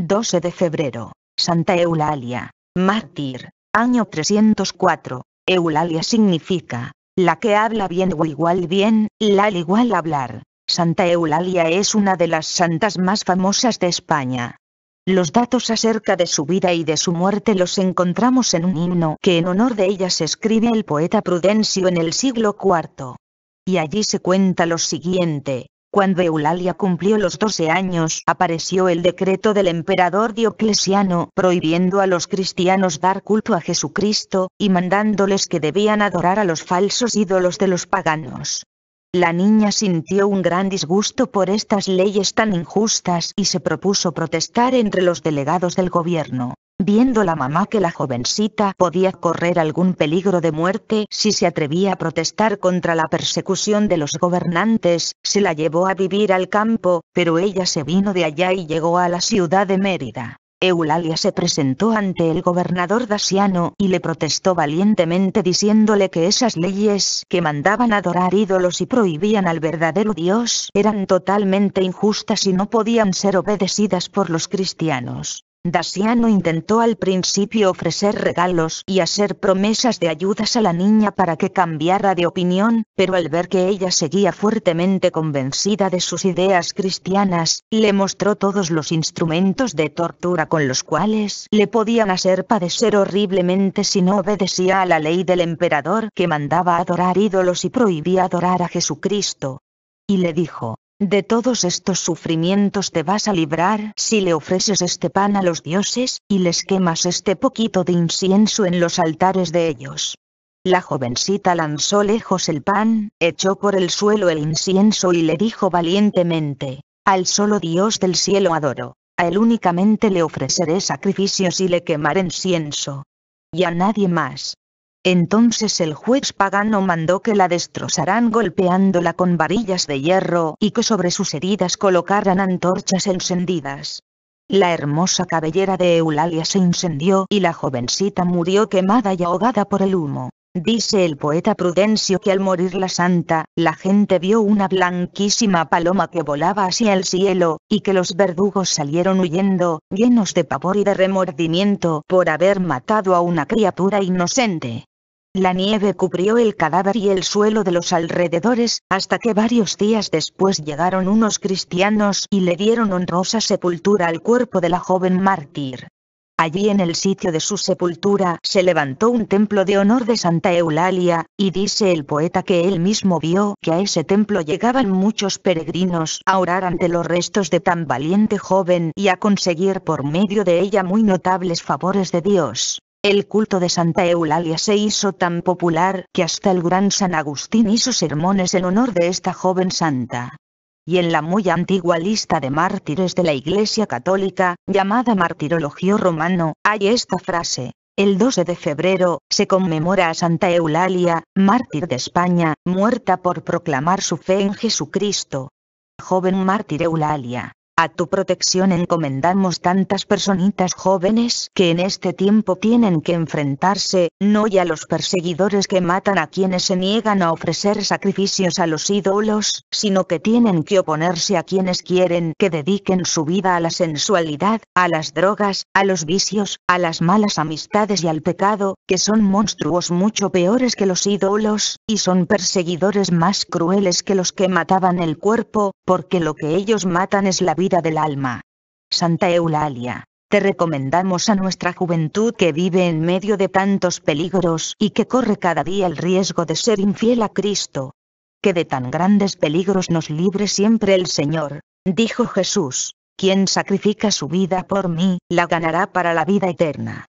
12 de febrero, Santa Eulalia, mártir, año 304. Eulalia significa, la que habla bien o igual bien, la al igual hablar. Santa Eulalia es una de las santas más famosas de España. Los datos acerca de su vida y de su muerte los encontramos en un himno que en honor de ella se escribe el poeta Prudencio en el siglo IV. Y allí se cuenta lo siguiente, cuando Eulalia cumplió los 12 años, apareció el decreto del emperador Dioclesiano prohibiendo a los cristianos dar culto a Jesucristo, y mandándoles que debían adorar a los falsos ídolos de los paganos. La niña sintió un gran disgusto por estas leyes tan injustas y se propuso protestar entre los delegados del gobierno. Viendo la mamá que la jovencita podía correr algún peligro de muerte si se atrevía a protestar contra la persecución de los gobernantes, se la llevó a vivir al campo, pero ella se vino de allá y llegó a la ciudad de Mérida. Eulalia se presentó ante el gobernador Daciano y le protestó valientemente diciéndole que esas leyes que mandaban adorar ídolos y prohibían al verdadero Dios eran totalmente injustas y no podían ser obedecidas por los cristianos. Daciano intentó al principio ofrecer regalos y hacer promesas de ayudas a la niña para que cambiara de opinión, pero al ver que ella seguía fuertemente convencida de sus ideas cristianas, le mostró todos los instrumentos de tortura con los cuales le podían hacer padecer horriblemente si no obedecía a la ley del emperador que mandaba adorar ídolos y prohibía adorar a Jesucristo. Y le dijo, de todos estos sufrimientos te vas a librar si le ofreces este pan a los dioses, y les quemas este poquito de incienso en los altares de ellos. La jovencita lanzó lejos el pan, echó por el suelo el incienso y le dijo valientemente, al solo Dios del cielo adoro, a él únicamente le ofreceré sacrificios y le quemaré incienso. Y a nadie más. Entonces el juez pagano mandó que la destrozaran golpeándola con varillas de hierro y que sobre sus heridas colocaran antorchas encendidas. La hermosa cabellera de Eulalia se incendió y la jovencita murió quemada y ahogada por el humo. Dice el poeta Prudencio que al morir la santa, la gente vio una blanquísima paloma que volaba hacia el cielo, y que los verdugos salieron huyendo, llenos de pavor y de remordimiento por haber matado a una criatura inocente. La nieve cubrió el cadáver y el suelo de los alrededores, hasta que varios días después llegaron unos cristianos y le dieron honrosa sepultura al cuerpo de la joven mártir. Allí en el sitio de su sepultura se levantó un templo de honor de Santa Eulalia, y dice el poeta que él mismo vio que a ese templo llegaban muchos peregrinos a orar ante los restos de tan valiente joven y a conseguir por medio de ella muy notables favores de Dios. El culto de Santa Eulalia se hizo tan popular que hasta el gran San Agustín hizo sermones en honor de esta joven santa. Y en la muy antigua lista de mártires de la Iglesia Católica, llamada Martirologio Romano, hay esta frase. El 12 de febrero, se conmemora a Santa Eulalia, mártir de España, muerta por proclamar su fe en Jesucristo. Joven mártir Eulalia, a tu protección encomendamos tantas personitas jóvenes que en este tiempo tienen que enfrentarse, no ya a los perseguidores que matan a quienes se niegan a ofrecer sacrificios a los ídolos, sino que tienen que oponerse a quienes quieren que dediquen su vida a la sensualidad, a las drogas, a los vicios, a las malas amistades y al pecado, que son monstruos mucho peores que los ídolos, y son perseguidores más crueles que los que mataban el cuerpo, porque lo que ellos matan es la vida del alma. Santa Eulalia, te recomendamos a nuestra juventud que vive en medio de tantos peligros y que corre cada día el riesgo de ser infiel a Cristo. Que de tan grandes peligros nos libre siempre el Señor, dijo Jesús, quien sacrifica su vida por mí, la ganará para la vida eterna.